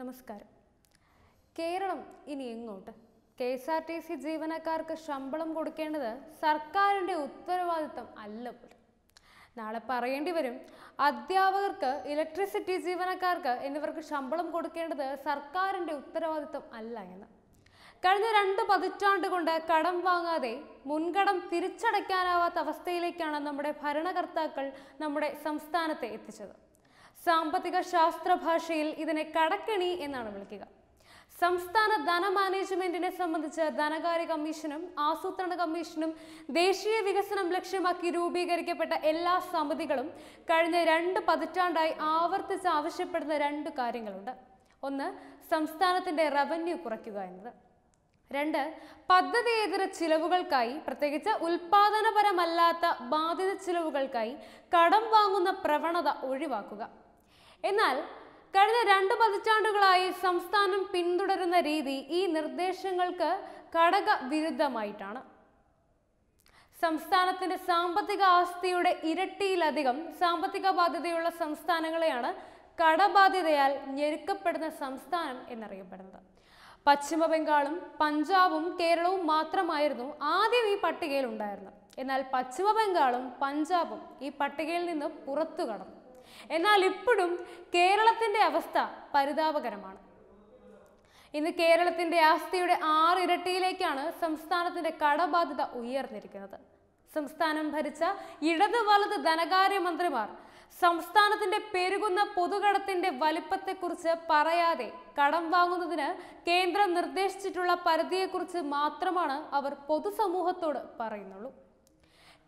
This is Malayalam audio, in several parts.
നമസ്കാരം കേരളം ഇനി എങ്ങോട്ട് K S R T C ജീവനക്കാർക്ക് ശമ്പളം കൊടുക്കേണ്ടത് സർക്കാരിൻ്റെ ഉത്തരവാദിത്തം അല്ല പോലും നാളെ പറയേണ്ടി വരും അധ്യാപകർക്ക് ഇലക്ട്രിസിറ്റി ജീവനക്കാർക്ക് എന്നിവർക്ക് ശമ്പളം കൊടുക്കേണ്ടത് സർക്കാരിൻ്റെ ഉത്തരവാദിത്തം അല്ല എന്ന് കഴിഞ്ഞ രണ്ട് പതിറ്റാണ്ട് കൊണ്ട് കടം വാങ്ങാതെ മുൻകടം തിരിച്ചടയ്ക്കാനാവാത്ത അവസ്ഥയിലേക്കാണ് നമ്മുടെ ഭരണകർത്താക്കൾ നമ്മുടെ സംസ്ഥാനത്തെ എത്തിച്ചത് സാമ്പത്തിക ശാസ്ത്ര ഭാഷയിൽ ഇതിനെ കടക്കണി എന്നാണ് വിളിക്കുക സംസ്ഥാന ധന മാനേജ്മെന്റിനെ സംബന്ധിച്ച് ധനകാര്യ കമ്മീഷനും ആസൂത്രണ കമ്മീഷനും ദേശീയ വികസനം ലക്ഷ്യമാക്കി രൂപീകരിക്കപ്പെട്ട എല്ലാ സമിതികളും കഴിഞ്ഞ രണ്ട് പതിറ്റാണ്ടായി ആവർത്തിച്ച് ആവശ്യപ്പെടുന്ന രണ്ട് കാര്യങ്ങളുണ്ട് ഒന്ന് സംസ്ഥാനത്തിന്റെ റവന്യൂ കുറയ്ക്കുക എന്നത് രണ്ട് പദ്ധതിയേതര ചിലവുകൾക്കായി പ്രത്യേകിച്ച് ഉൽപാദനപരമല്ലാത്ത ബാധിത ചിലവുകൾക്കായി കടം വാങ്ങുന്ന പ്രവണത ഒഴിവാക്കുക എന്നാൽ കഴിഞ്ഞ രണ്ട് പതിറ്റാണ്ടുകളായി സംസ്ഥാനം പിന്തുടരുന്ന രീതി ഈ നിർദ്ദേശങ്ങൾക്ക് ഘടക വിരുദ്ധമായിട്ടാണ് സംസ്ഥാനത്തിന്റെ സാമ്പത്തിക ആസ്തിയുടെ ഇരട്ടിയിലധികം സാമ്പത്തിക ബാധ്യതയുള്ള സംസ്ഥാനങ്ങളെയാണ് കടബാധ്യതയാൽ ഞെരുക്കപ്പെടുന്ന സംസ്ഥാനം എന്നറിയപ്പെടുന്നത് പശ്ചിമ ബംഗാളും പഞ്ചാബും കേരളവും മാത്രമായിരുന്നു ആദ്യം ഈ പട്ടികയിൽ ഉണ്ടായിരുന്നത് എന്നാൽ പശ്ചിമ ബംഗാളും പഞ്ചാബും ഈ പട്ടികയിൽ നിന്ന് പുറത്തു കടന്നു എന്നാൽ ഇപ്പോഴും കേരളത്തിൻ്റെ അവസ്ഥ പരിതാപകരമാണ് ഇന്ന് കേരളത്തിൻ്റെ ആസ്തിയുടെ ആറിരട്ടിയിലേക്കാണ് സംസ്ഥാനത്തിൻ്റെ കടബാധ്യത ഉയർന്നിരിക്കുന്നത് സംസ്ഥാനം ഭരിച്ച ഇടത് വലത് ധനകാര്യമന്ത്രിമാർ സംസ്ഥാനത്തിന്റെ പെരുകുന്ന പൊതുകടത്തിൻ്റെ വലിപ്പത്തെക്കുറിച്ച് പറയാതെ കടം വാങ്ങുന്നതിന് കേന്ദ്രം നിർദ്ദേശിച്ചിട്ടുള്ള പരിധിയെക്കുറിച്ച് മാത്രമാണ് അവർ പൊതുസമൂഹത്തോട് പറയുന്നുള്ളൂ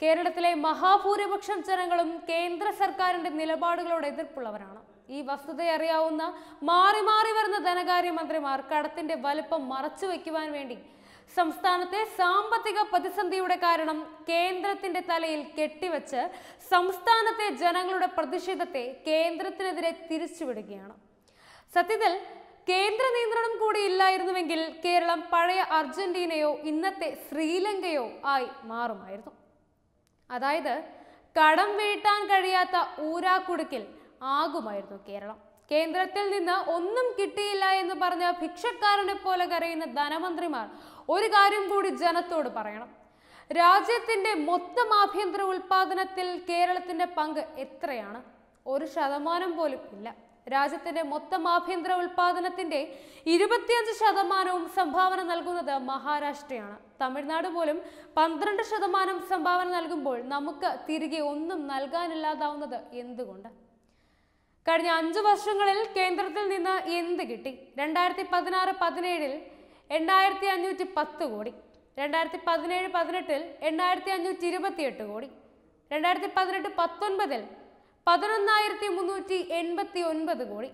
കേരളത്തിലെ മഹാഭൂരിപക്ഷം ജനങ്ങളും കേന്ദ്ര സർക്കാരിന്റെ നിലപാടുകളോട് എതിർപ്പുള്ളവരാണ് ഈ വസ്തുതയറിയാവുന്ന മാറി മാറി വരുന്ന ധനകാര്യമന്ത്രിമാർ കടത്തിന്റെ വലുപ്പം മറച്ചു വയ്ക്കുവാൻ വേണ്ടി സംസ്ഥാനത്തെ സാമ്പത്തിക പ്രതിസന്ധിയുടെ കാരണം കേന്ദ്രത്തിന്റെ തലയിൽ കെട്ടിവെച്ച് സംസ്ഥാനത്തെ ജനങ്ങളുടെ പ്രതിഷേധത്തെ കേന്ദ്രത്തിനെതിരെ തിരിച്ചുവിടുകയാണ് സത്യത്തിൽ കേന്ദ്ര നിയന്ത്രണം കൂടി ഇല്ലായിരുന്നുവെങ്കിൽ കേരളം പഴയ അർജന്റീനയോ ഇന്നത്തെ ശ്രീലങ്കയോ ആയി മാറുമായിരുന്നു അതായത് കടം വീട്ടാൻ കഴിയാത്ത ഊരാക്കുടുക്കിൽ ആകുമായിരുന്നു കേരളം കേന്ദ്രത്തിൽ നിന്ന് ഒന്നും കിട്ടിയില്ല എന്ന് പറഞ്ഞ ഭിക്ഷക്കാരനെ പോലെ കരയുന്ന ധനമന്ത്രിമാർ ഒരു കാര്യം കൂടി ജനത്തോട് പറയണം രാജ്യത്തിന്റെ മൊത്തം ആഭ്യന്തര ഉൽപാദനത്തിൽ കേരളത്തിന്റെ പങ്ക് എത്രയാണ് ഒരു ശതമാനം പോലും ഇല്ല രാജ്യത്തിന്റെ മൊത്തം ആഭ്യന്തര ഉൽപാദനത്തിന്റെ ഇരുപത്തിയഞ്ച് ശതമാനവും സംഭാവന നൽകുന്നത് മഹാരാഷ്ട്രയാണ് തമിഴ്നാട് പോലും പന്ത്രണ്ട് ശതമാനം സംഭാവന നൽകുമ്പോൾ നമുക്ക് തിരികെ ഒന്നും നൽകാനില്ലാതാവുന്നത് എന്തുകൊണ്ട് കഴിഞ്ഞ അഞ്ചു വർഷങ്ങളിൽ കേന്ദ്രത്തിൽ നിന്ന് എന്ത് കിട്ടി രണ്ടായിരത്തി പതിനാറ് പതിനേഴിൽ എണ്ണായിരത്തി അഞ്ഞൂറ്റി പത്ത് കോടി രണ്ടായിരത്തി പതിനേഴ് പതിനെട്ടിൽ എണ്ണായിരത്തി അഞ്ഞൂറ്റി ഇരുപത്തി എട്ട് കോടി രണ്ടായിരത്തി പതിനെട്ട് പത്തൊൻപതിൽ പതിനൊന്നായിരത്തി മുന്നൂറ്റി എൺപത്തി ഒൻപത് കോടി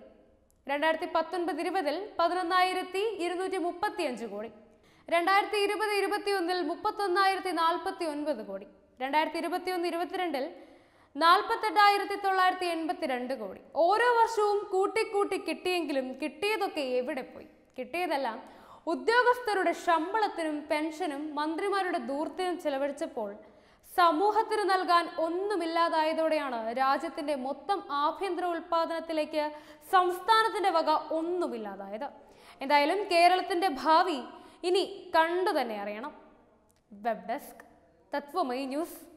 രണ്ടായിരത്തി പത്തൊൻപത് ഇരുപതിൽ പതിനൊന്നായിരത്തി ഇരുന്നൂറ്റി മുപ്പത്തി അഞ്ച് കോടി രണ്ടായിരത്തി ഇരുപത് ഇരുപത്തിയൊന്നിൽ മുപ്പത്തൊന്നായിരത്തി നാൽപ്പത്തി ഒൻപത് കോടി രണ്ടായിരത്തി ഇരുപത്തി ഒന്ന് ഇരുപത്തിരണ്ടിൽ നാൽപ്പത്തെട്ടായിരത്തി തൊള്ളായിരത്തി എൺപത്തിരണ്ട് കോടി ഓരോ വർഷവും കൂട്ടിക്കൂട്ടി കിട്ടിയെങ്കിലും കിട്ടിയതൊക്കെ എവിടെ പോയി കിട്ടിയതെല്ലാം ഉദ്യോഗസ്ഥരുടെ ശമ്പളത്തിനും പെൻഷനും മന്ത്രിമാരുടെ ദൂർത്തിനും ചെലവഴിച്ചപ്പോൾ സമൂഹത്തിന് നൽകാൻ ഒന്നുമില്ലാതായതോടെയാണ് രാജ്യത്തിന്റെ മൊത്തം ആഭ്യന്തര ഉൽപാദനത്തിലേക്ക് സംസ്ഥാനത്തിന്റെ വക ഒന്നുമില്ലാതായത് എന്തായാലും കേരളത്തിന്റെ ഭാവി ഇനി കണ്ടു തന്നെ അറിയണം വെബ് ഡെസ്ക് തത്വമൈ ന്യൂസ്